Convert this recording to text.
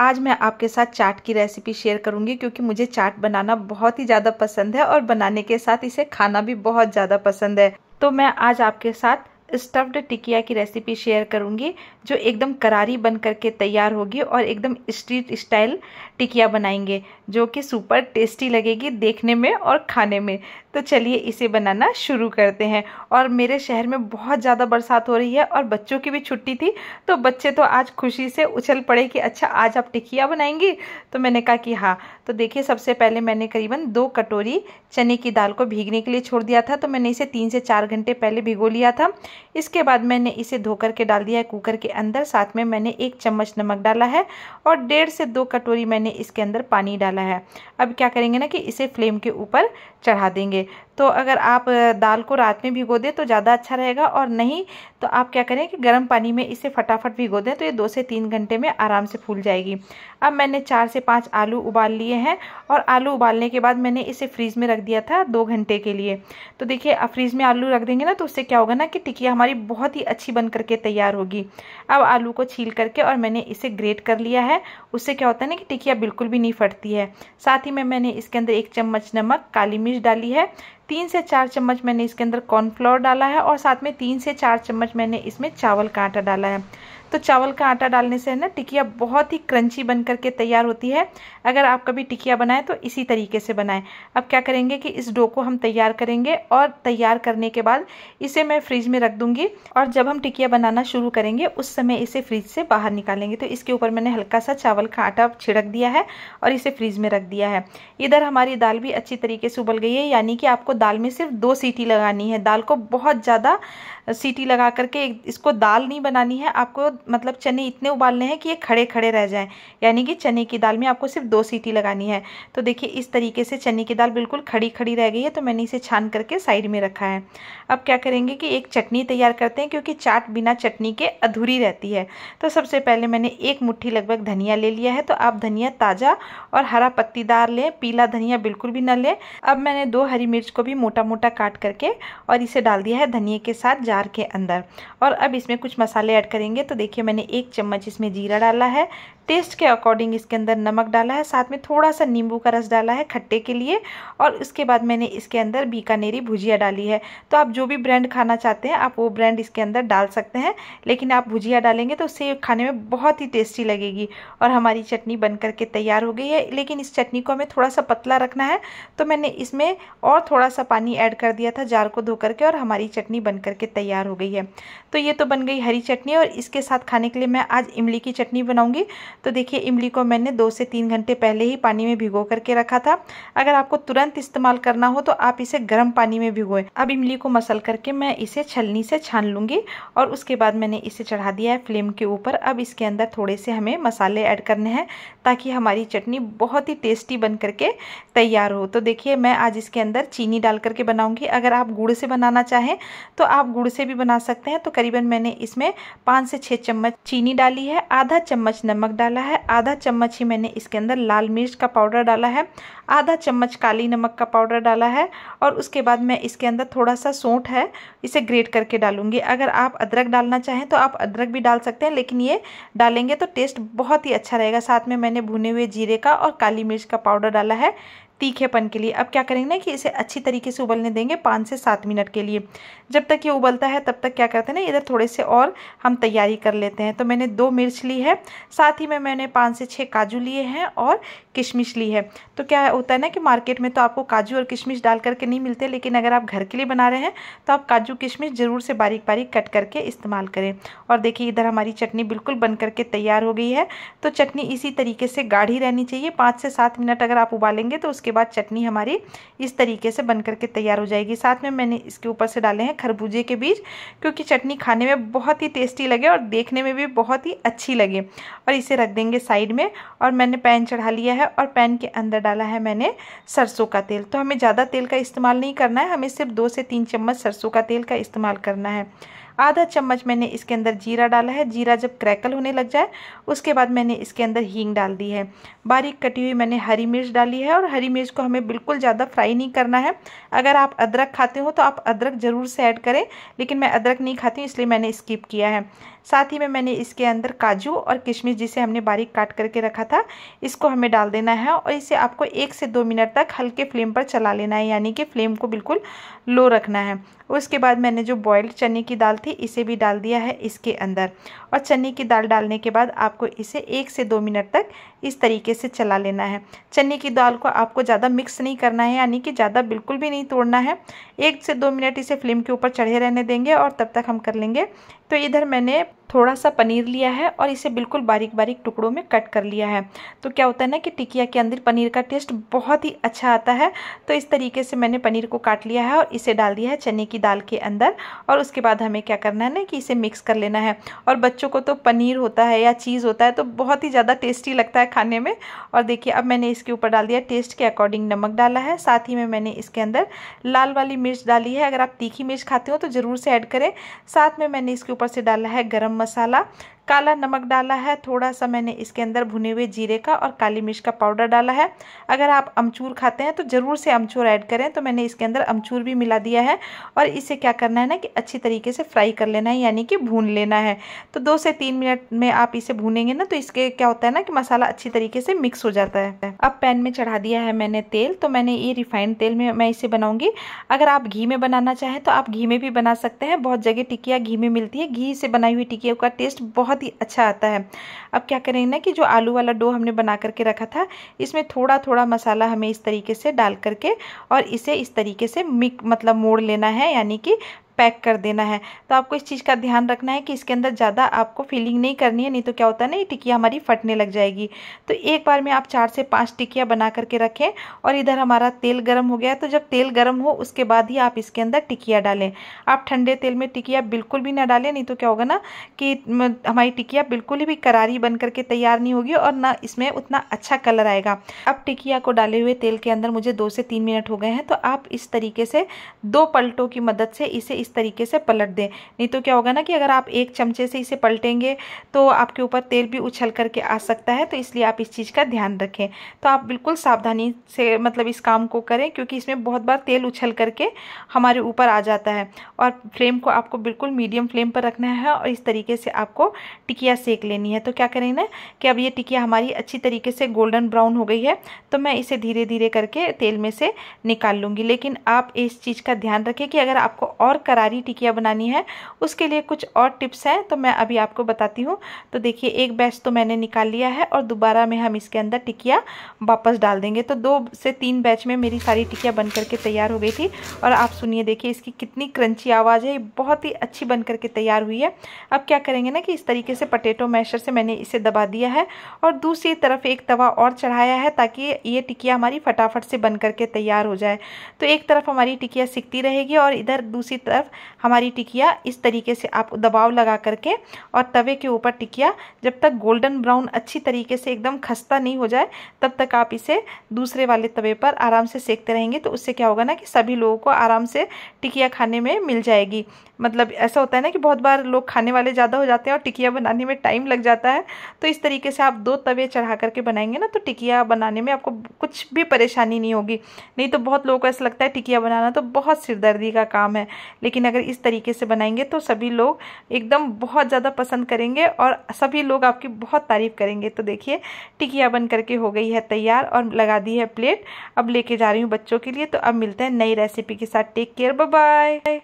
आज मैं आपके साथ चाट की रेसिपी शेयर करूंगी क्योंकि मुझे चाट बनाना बहुत ही ज़्यादा पसंद है और बनाने के साथ इसे खाना भी बहुत ज़्यादा पसंद है तो मैं आज आपके साथ स्टफ्ड टिकिया की रेसिपी शेयर करूँगी जो एकदम करारी बन करके तैयार होगी और एकदम स्ट्रीट स्टाइल टिकिया बनाएंगे जो कि सुपर टेस्टी लगेगी देखने में और खाने में तो चलिए इसे बनाना शुरू करते हैं और मेरे शहर में बहुत ज़्यादा बरसात हो रही है और बच्चों की भी छुट्टी थी तो बच्चे तो आज खुशी से उछल पड़े कि अच्छा आज आप टिकिया बनाएंगे तो मैंने कहा कि हाँ तो देखिए सबसे पहले मैंने करीबन दो कटोरी चने की दाल को भीगने के लिए छोड़ दिया था तो मैंने इसे तीन से चार घंटे पहले भिगो लिया था इसके बाद मैंने इसे धो के डाल दिया है कुकर के अंदर साथ में मैंने एक चम्मच नमक डाला है और डेढ़ से दो कटोरी मैंने इसके अंदर पानी डाला है अब क्या करेंगे ना कि इसे फ्लेम के ऊपर चढ़ा देंगे तो अगर आप दाल को रात में भिगो दें तो ज़्यादा अच्छा रहेगा और नहीं तो आप क्या करें कि गर्म पानी में इसे फटाफट भिगो दें तो ये दो से तीन घंटे में आराम से फूल जाएगी अब मैंने चार से पाँच आलू उबाल लिए हैं और आलू उबालने के बाद मैंने इसे फ्रीज़ में रख दिया था दो घंटे के लिए तो देखिए अब फ्रीज़ में आलू रख देंगे ना तो उससे क्या होगा ना कि टिकिया हमारी बहुत ही अच्छी बन करके तैयार होगी अब आलू को छील करके और मैंने इसे ग्रेट कर लिया है उससे क्या होता है ना कि टिकिया बिल्कुल भी नहीं फटती है साथ ही में मैंने इसके अंदर एक चम्मच नमक काली मिर्च डाली है तीन से चार चम्मच मैंने इसके अंदर कॉर्नफ्लोर डाला है और साथ में तीन से चार चम्मच मैंने इसमें चावल का आटा डाला है तो चावल का आटा डालने से है ना टिकिया बहुत ही क्रंची बन करके तैयार होती है अगर आप कभी टिकिया बनाएं तो इसी तरीके से बनाएं अब क्या करेंगे कि इस डो को हम तैयार करेंगे और तैयार करने के बाद इसे मैं फ्रिज में रख दूंगी और जब हम टिकिया बनाना शुरू करेंगे उस समय इसे फ्रिज से बाहर निकालेंगे तो इसके ऊपर मैंने हल्का सा चावल का आटा छिड़क दिया है और इसे फ्रिज में रख दिया है इधर हमारी दाल भी अच्छी तरीके से उबल गई है यानी कि आपको दाल में सिर्फ दो सीटी लगानी है दाल को बहुत ज़्यादा सीटी लगा करके इसको दाल नहीं बनानी है आपको मतलब चने इतने उबालने हैं कि ये खड़े खड़े रह जाएं यानी कि चने की दाल में आपको सिर्फ दो सीटी लगानी है तो देखिए इस तरीके से चने की दाल बिल्कुल खड़ी खड़ी रह गई है तो मैंने इसे छान करके साइड में रखा है अब क्या करेंगे कि एक चटनी तैयार करते हैं क्योंकि चाट बिना चटनी के अधूरी रहती है तो सबसे पहले मैंने एक मुठ्ठी लगभग धनिया ले लिया है तो आप धनिया ताज़ा और हरा पत्तीदार लें पीला धनिया बिल्कुल भी ना लें अब मैंने दो हरी मिर्च को भी मोटा मोटा काट करके और इसे डाल दिया है धनिया के साथ जार के अंदर और अब इसमें कुछ मसाले ऐड करेंगे तो देखिए मैंने एक चम्मच इसमें जीरा डाला है टेस्ट के अकॉर्डिंग इसके अंदर नमक डाला है साथ में थोड़ा सा नींबू का रस डाला है खट्टे के लिए और उसके बाद मैंने इसके अंदर बीकानेरी भुजिया डाली है तो आप जो भी ब्रांड खाना चाहते हैं आप वो ब्रांड इसके अंदर डाल सकते हैं लेकिन आप भुजिया डालेंगे तो उससे खाने में बहुत ही टेस्टी लगेगी और हमारी चटनी बन करके तैयार हो गई है लेकिन इस चटनी को हमें थोड़ा सा पतला रखना है तो मैंने इसमें और थोड़ा सा पानी ऐड कर दिया था जार को धो करके और हमारी चटनी बन करके तैयार हो गई है तो ये तो बन गई हरी चटनी और इसके साथ खाने के लिए मैं आज इमली की चटनी बनाऊँगी तो देखिए इमली को मैंने दो से तीन घंटे पहले ही पानी में भिगो करके रखा था अगर आपको तुरंत इस्तेमाल करना हो तो आप इसे गर्म पानी में भिगोएं अब इमली को मसल करके मैं इसे छलनी से छान लूँगी और उसके बाद मैंने इसे चढ़ा दिया है फ्लेम के ऊपर अब इसके अंदर थोड़े से हमें मसाले ऐड करने हैं ताकि हमारी चटनी बहुत ही टेस्टी बन करके तैयार हो तो देखिए मैं आज इसके अंदर चीनी डाल करके बनाऊँगी अगर आप गुड़ से बनाना चाहें तो आप गुड़ से भी बना सकते हैं तो करीबन मैंने इसमें पाँच से छः चम्मच चीनी डाली है आधा चम्मच नमक डाल डाला है आधा चम्मच ही मैंने इसके अंदर लाल मिर्च का पाउडर डाला है आधा चम्मच काली नमक का पाउडर डाला है और उसके बाद मैं इसके अंदर थोड़ा सा सोंठ है इसे ग्रेट करके डालूंगी अगर आप अदरक डालना चाहें तो आप अदरक भी डाल सकते हैं लेकिन ये डालेंगे तो टेस्ट बहुत ही अच्छा रहेगा साथ में मैंने भुने हुए जीरे का और काली मिर्च का पाउडर डाला है तीखेपन के लिए अब क्या करेंगे ना कि इसे अच्छी तरीके से उबलने देंगे पाँच से सात मिनट के लिए जब तक ये उबलता है तब तक क्या करते हैं ना इधर थोड़े से और हम तैयारी कर लेते हैं तो मैंने दो मिर्च ली है साथ ही में मैंने पाँच से छः काजू लिए हैं और किशमिश ली है तो क्या होता है ना कि मार्केट में तो आपको काजू और किशमिश डाल करके नहीं मिलते लेकिन अगर आप घर के लिए बना रहे हैं तो आप काजू किशमिश ज़रूर से बारीक बारीक कट करके इस्तेमाल करें और देखिए इधर हमारी चटनी बिल्कुल बन करके तैयार हो गई है तो चटनी इसी तरीके से गाढ़ी रहनी चाहिए पाँच से सात मिनट अगर आप उबालेंगे तो उसके उसके बाद चटनी हमारी इस तरीके से बन करके तैयार हो जाएगी साथ में मैंने इसके ऊपर से डाले हैं खरबूजे के बीज क्योंकि चटनी खाने में बहुत ही टेस्टी लगे और देखने में भी बहुत ही अच्छी लगे और इसे रख देंगे साइड में और मैंने पैन चढ़ा लिया है और पैन के अंदर डाला है मैंने सरसों का तेल तो हमें ज़्यादा तेल का इस्तेमाल नहीं करना है हमें सिर्फ दो से तीन चम्मच सरसों का तेल का इस्तेमाल करना है आधा चम्मच मैंने इसके अंदर जीरा डाला है जीरा जब क्रैकल होने लग जाए उसके बाद मैंने इसके अंदर हींग डाल दी है बारीक कटी हुई मैंने हरी मिर्च डाली है और हरी मिर्च को हमें बिल्कुल ज़्यादा फ्राई नहीं करना है अगर आप अदरक खाते हो तो आप अदरक ज़रूर से ऐड करें लेकिन मैं अदरक नहीं खाती हूँ इसलिए मैंने स्किप किया है साथ ही में मैंने इसके अंदर काजू और किशमिश जिसे हमने बारीक काट करके रखा था इसको हमें डाल देना है और इसे आपको एक से दो मिनट तक हल्के फ्लेम पर चला लेना है यानी कि फ्लेम को बिल्कुल लो रखना है उसके बाद मैंने जो बॉयल्ड चने की दाल थी इसे भी डाल दिया है इसके अंदर और चने की दाल डालने के बाद आपको इसे एक से दो मिनट तक इस तरीके से चला लेना है चने की दाल को आपको ज़्यादा मिक्स नहीं करना है यानी कि ज़्यादा बिल्कुल भी नहीं तोड़ना है एक से दो मिनट इसे फ्लेम के ऊपर चढ़े रहने देंगे और तब तक हम कर लेंगे तो इधर मैंने थोड़ा सा पनीर लिया है और इसे बिल्कुल बारीक बारीक टुकड़ों में कट कर लिया है तो क्या होता है ना कि टिकिया के अंदर पनीर का टेस्ट बहुत ही अच्छा आता है तो इस तरीके से मैंने पनीर को काट लिया है और इसे डाल दिया है चने की दाल के अंदर और उसके बाद हमें क्या करना है ना कि इसे मिक्स कर लेना है और बच्चों को तो पनीर होता है या चीज़ होता है तो बहुत ही ज़्यादा टेस्टी लगता है खाने में और देखिए अब मैंने इसके ऊपर डाल दिया टेस्ट के अकॉर्डिंग नमक डाला है साथ ही में मैंने इसके अंदर लाल वाली मिर्च डाली है अगर आप तीखी मिर्च खाते हो तो ज़रूर से ऐड करें साथ में मैंने इसके ऊपर से डाला है गर्म masala काला नमक डाला है थोड़ा सा मैंने इसके अंदर भुने हुए जीरे का और काली मिर्च का पाउडर डाला है अगर आप अमचूर खाते हैं तो ज़रूर से अमचूर ऐड करें तो मैंने इसके अंदर अमचूर भी मिला दिया है और इसे क्या करना है ना कि अच्छी तरीके से फ्राई कर लेना है यानी कि भून लेना है तो दो से तीन मिनट में आप इसे भूनेंगे ना तो इसके क्या होता है ना कि मसाला अच्छी तरीके से मिक्स हो जाता है अब पैन में चढ़ा दिया है मैंने तेल तो मैंने ये रिफाइंड तेल में मैं इसे बनाऊँगी अगर आप घी में बनाना चाहें तो आप घी में भी बना सकते हैं बहुत जगह टिकिया घी में मिलती है घी से बनाई हुई टिकिया का टेस्ट बहुत बहुत ही अच्छा आता है अब क्या करें ना कि जो आलू वाला डो हमने बना करके रखा था इसमें थोड़ा थोड़ा मसाला हमें इस तरीके से डाल करके और इसे इस तरीके से मिक मतलब मोड़ लेना है यानी कि पैक कर देना है तो आपको इस चीज़ का ध्यान रखना है कि इसके अंदर ज़्यादा आपको फीलिंग नहीं करनी है नहीं तो क्या होता है ना ये टिकिया हमारी फटने लग जाएगी तो एक बार में आप चार से पाँच टिकिया बना करके रखें और इधर हमारा तेल गर्म हो गया है तो जब तेल गर्म हो उसके बाद ही आप इसके अंदर टिकिया डालें आप ठंडे तेल में टिकिया बिल्कुल भी ना डालें नहीं तो क्या होगा ना कि हमारी टिकिया बिल्कुल भी करारी बन करके तैयार नहीं होगी और ना इसमें उतना अच्छा कलर आएगा अब टिकिया को डाले हुए तेल के अंदर मुझे दो से तीन मिनट हो गए हैं तो आप इस तरीके से दो पलटों की मदद से इसे इस तरीके से पलट दें नहीं तो क्या होगा ना कि अगर आप एक चमचे से इसे पलटेंगे तो आपके ऊपर तेल भी उछल करके आ सकता है तो इसलिए आप इस चीज़ का ध्यान रखें तो आप बिल्कुल सावधानी से मतलब इस काम को करें क्योंकि इसमें बहुत बार तेल उछल करके हमारे ऊपर आ जाता है और फ्लेम को आपको बिल्कुल मीडियम फ्लेम पर रखना है और इस तरीके से आपको टिकिया सेक लेनी है तो क्या करें ना कि अब ये टिकिया हमारी अच्छी तरीके से गोल्डन ब्राउन हो गई है तो मैं इसे धीरे धीरे करके तेल में से निकाल लूँगी लेकिन आप इस चीज़ का ध्यान रखें कि अगर आपको और करारी टिकिया बनानी है उसके लिए कुछ और टिप्स हैं तो मैं अभी आपको बताती हूँ तो देखिए एक बैच तो मैंने निकाल लिया है और दोबारा में हम इसके अंदर टिकिया वापस डाल देंगे तो दो से तीन बैच में मेरी सारी टिकिया बन करके तैयार हो गई थी और आप सुनिए देखिए इसकी कितनी क्रंची आवाज़ है बहुत ही अच्छी बन करके तैयार हुई है अब क्या करेंगे ना कि इस तरीके से पटेटो मैशर से मैंने इसे दबा दिया है और दूसरी तरफ एक तवा और चढ़ाया है ताकि ये टिकिया हमारी फटाफट से बन करके तैयार हो जाए तो एक तरफ हमारी टिकिया सिकती रहेगी और इधर दूसरी तरफ तरफ हमारी टिकिया इस तरीके से आप दबाव लगा करके और तवे के ऊपर टिकिया जब तक गोल्डन ब्राउन अच्छी तरीके से एकदम खस्ता नहीं हो जाए तब तक आप इसे दूसरे वाले तवे पर आराम से सेकते रहेंगे तो उससे क्या होगा ना कि सभी लोगों को आराम से टिकिया खाने में मिल जाएगी मतलब ऐसा होता है ना कि बहुत बार लोग खाने वाले ज़्यादा हो जाते हैं और टिकिया बनाने में टाइम लग जाता है तो इस तरीके से आप दो तवे चढ़ा करके बनाएंगे ना तो टिकिया बनाने में आपको कुछ भी परेशानी नहीं होगी नहीं तो बहुत लोगों को ऐसा लगता है टिकिया बनाना तो बहुत सिरदर्दी का काम है लेकिन लेकिन अगर इस तरीके से बनाएंगे तो सभी लोग एकदम बहुत ज़्यादा पसंद करेंगे और सभी लोग आपकी बहुत तारीफ़ करेंगे तो देखिए टिकिया बन करके हो गई है तैयार और लगा दी है प्लेट अब लेके जा रही हूँ बच्चों के लिए तो अब मिलते हैं नई रेसिपी के साथ टेक केयर बाय